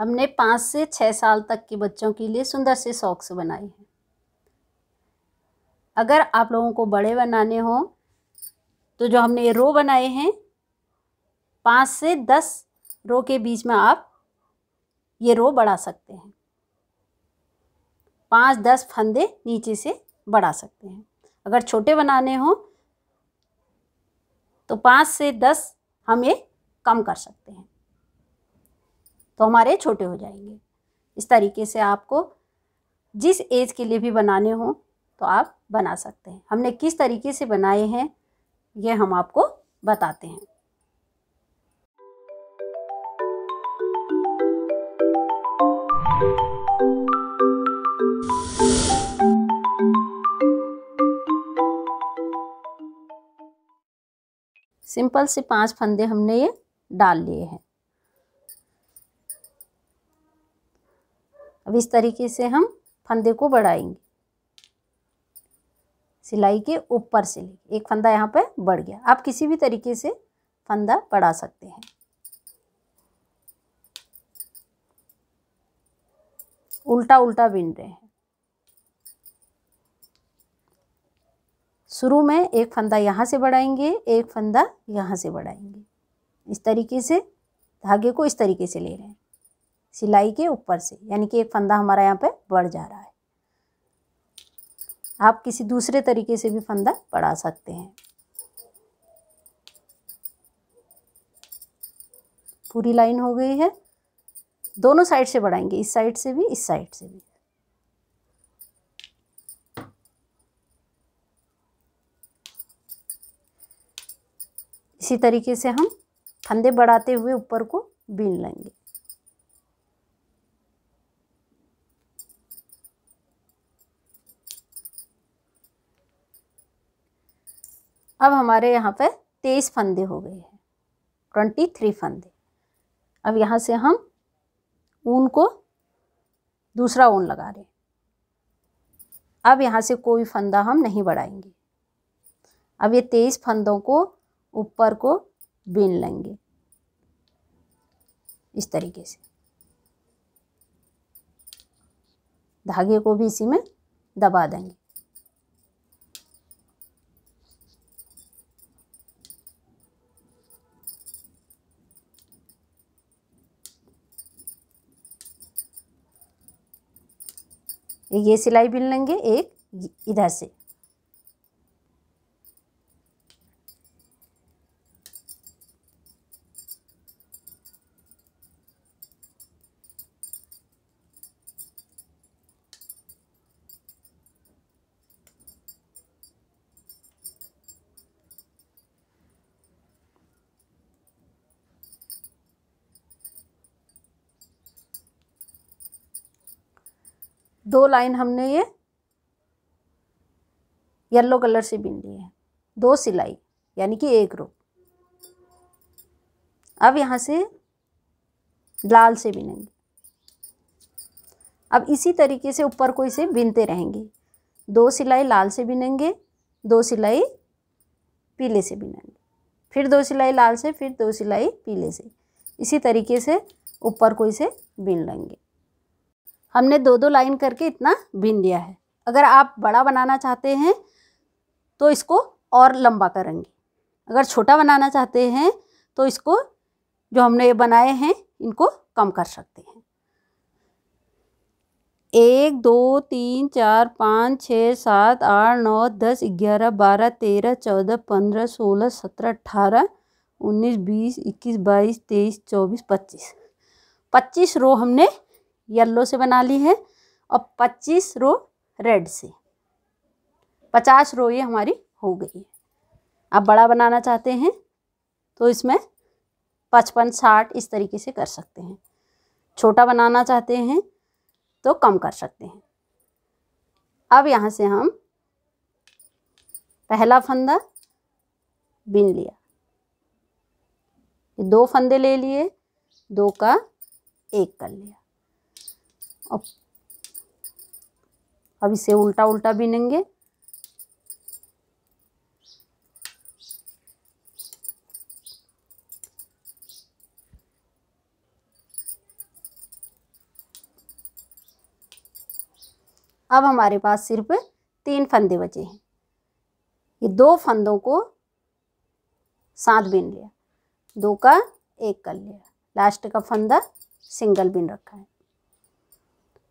हमने पाँच से छः साल तक के बच्चों के लिए सुंदर से सॉक्स बनाए हैं अगर आप लोगों को बड़े बनाने हों तो जो हमने ये रो बनाए हैं पाँच से दस रो के बीच में आप ये रो बढ़ा सकते हैं पाँच दस फंदे नीचे से बढ़ा सकते हैं अगर छोटे बनाने हों तो पाँच से दस हम ये कम कर सकते हैं तो हमारे छोटे हो जाएंगे इस तरीके से आपको जिस एज के लिए भी बनाने हों तो आप बना सकते हैं हमने किस तरीके से बनाए हैं ये हम आपको बताते हैं सिंपल से पांच फंदे हमने ये डाल लिए हैं अब इस तरीके से हम फंदे को बढ़ाएंगे सिलाई के ऊपर से एक फंदा यहाँ पर बढ़ गया आप किसी भी तरीके से फंदा बढ़ा सकते हैं उल्टा उल्टा बिन रहे हैं शुरू में एक फंदा यहाँ से बढ़ाएंगे एक फंदा यहाँ से बढ़ाएंगे इस तरीके से धागे को इस तरीके से ले रहे हैं सिलाई के ऊपर से यानी कि एक फंदा हमारा यहाँ पे बढ़ जा रहा है आप किसी दूसरे तरीके से भी फंदा बढ़ा सकते हैं पूरी लाइन हो गई है दोनों साइड से बढ़ाएंगे इस साइड से भी इस साइड से भी इसी तरीके से हम फंदे बढ़ाते हुए ऊपर को बीन लेंगे अब हमारे यहाँ पे तेईस फंदे हो गए हैं ट्वेंटी थ्री फंदे अब यहाँ से हम ऊन को दूसरा ऊन लगा रहे अब यहाँ से कोई फंदा हम नहीं बढ़ाएंगे अब ये तेईस फंदों को ऊपर को बीन लेंगे इस तरीके से धागे को भी इसी में दबा देंगे ये सिलाई बिन लेंगे एक इधर से दो लाइन हमने ये येलो कलर से बीन ली है दो सिलाई यानी कि एक रो अब यहाँ से लाल से बिनेंगे अब इसी तरीके से ऊपर को इसे बिनते रहेंगे दो सिलाई लाल से बिनेंगे दो सिलाई पीले से बिनेंगे फिर दो सिलाई लाल से फिर दो सिलाई पीले से इसी तरीके से ऊपर को इसे बिन लेंगे हमने दो दो लाइन करके इतना बीन लिया है अगर आप बड़ा बनाना चाहते हैं तो इसको और लंबा करेंगे अगर छोटा बनाना चाहते हैं तो इसको जो हमने ये बनाए हैं इनको कम कर सकते हैं एक दो तीन चार पाँच छः सात आठ नौ दस ग्यारह बारह तेरह चौदह पंद्रह सोलह सत्रह अट्ठारह उन्नीस बीस इक्कीस बाईस तेईस चौबीस पच्चीस पच्चीस रो हमने येल्लो से बना ली है और पच्चीस रो रेड से पचास रो ये हमारी हो गई है आप बड़ा बनाना चाहते हैं तो इसमें पचपन साठ इस तरीके से कर सकते हैं छोटा बनाना चाहते हैं तो कम कर सकते हैं अब यहाँ से हम पहला फंदा बिन लिया दो फंदे ले लिए दो का एक कर लिया अब अब इसे उल्टा उल्टा बिनेंगे अब हमारे पास सिर्फ तीन फंदे बचे हैं ये दो फंदों को साथ बिन लिया दो का एक कर लिया लास्ट का फंदा सिंगल बिन रखा है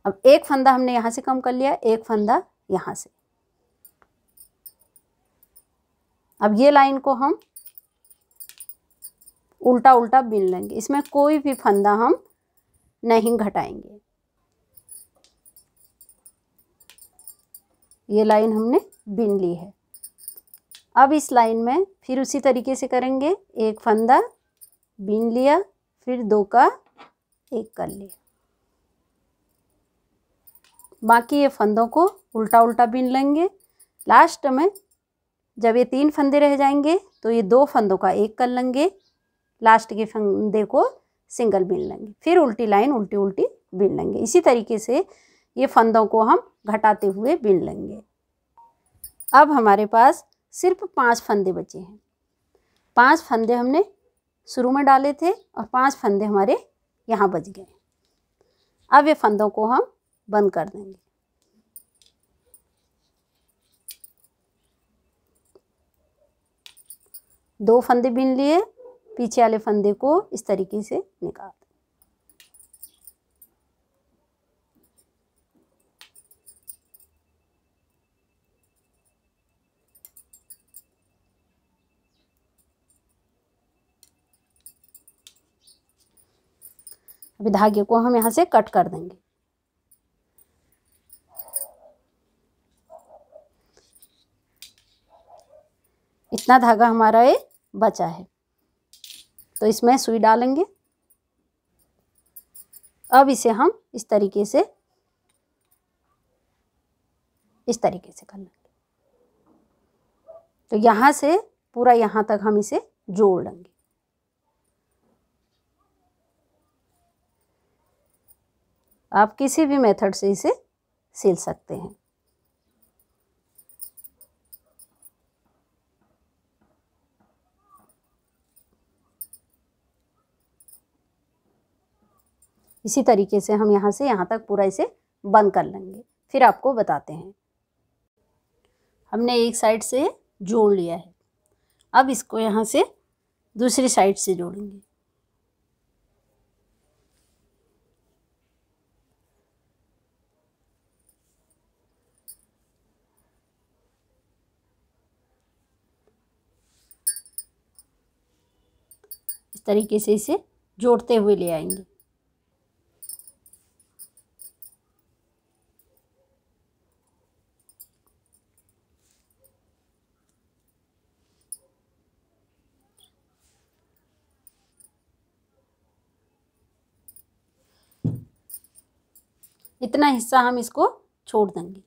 अब एक फंदा हमने यहाँ से कम कर लिया एक फंदा यहाँ से अब ये लाइन को हम उल्टा उल्टा बिन लेंगे इसमें कोई भी फंदा हम नहीं घटाएंगे ये लाइन हमने बिन ली है अब इस लाइन में फिर उसी तरीके से करेंगे एक फंदा बिन लिया फिर दो का एक कर लिया बाकी ये फंदों को उल्टा उल्टा बीन लेंगे लास्ट में जब ये तीन फंदे रह जाएंगे तो ये दो फंदों का एक कर लेंगे लास्ट के फंदे को सिंगल बीन लेंगे फिर उल्टी लाइन उल्टी उल्टी बीन लेंगे इसी तरीके से ये फंदों को हम घटाते हुए बीन लेंगे अब हमारे पास सिर्फ पांच फंदे बचे हैं पांच फंदे हमने शुरू में डाले थे और पांच फंदे हमारे यहाँ बच गए अब ये फंदों को हम बंद कर देंगे दो फंदे बिन लिए पीछे वाले फंदे को इस तरीके से निकाल दें अभी धागे को हम यहाँ से कट कर देंगे इतना धागा हमारा ये बचा है तो इसमें सुई डालेंगे अब इसे हम इस तरीके से इस तरीके से कर लेंगे तो यहाँ से पूरा यहाँ तक हम इसे जोड़ लेंगे आप किसी भी मेथड से इसे सिल सकते हैं इसी तरीके से हम यहाँ से यहाँ तक पूरा इसे बंद कर लेंगे फिर आपको बताते हैं हमने एक साइड से जोड़ लिया है अब इसको यहाँ से दूसरी साइड से जोड़ेंगे इस तरीके से इसे जोड़ते हुए ले आएंगे इतना हिस्सा हम इसको छोड़ देंगे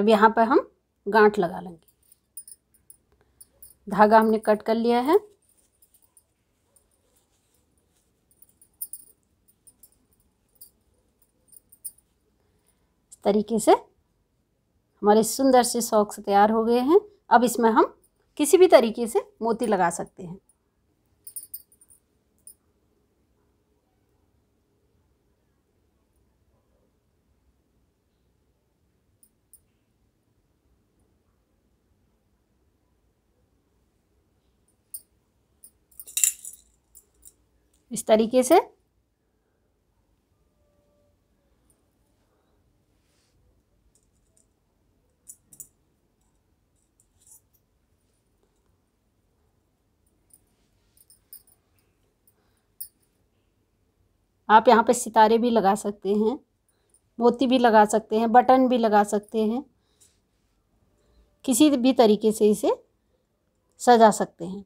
अब यहाँ पर हम गांठ लगा लेंगे धागा हमने कट कर लिया है इस तरीके से हमारे सुंदर से सॉक्स तैयार हो गए हैं अब इसमें हम किसी भी तरीके से मोती लगा सकते हैं इस तरीके से आप यहाँ पे सितारे भी लगा सकते हैं मोती भी लगा सकते हैं बटन भी लगा सकते हैं किसी भी तरीके से इसे सजा सकते हैं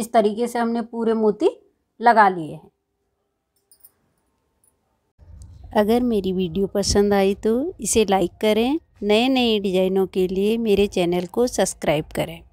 इस तरीके से हमने पूरे मोती लगा लिए हैं अगर मेरी वीडियो पसंद आई तो इसे लाइक करें नए नए डिज़ाइनों के लिए मेरे चैनल को सब्सक्राइब करें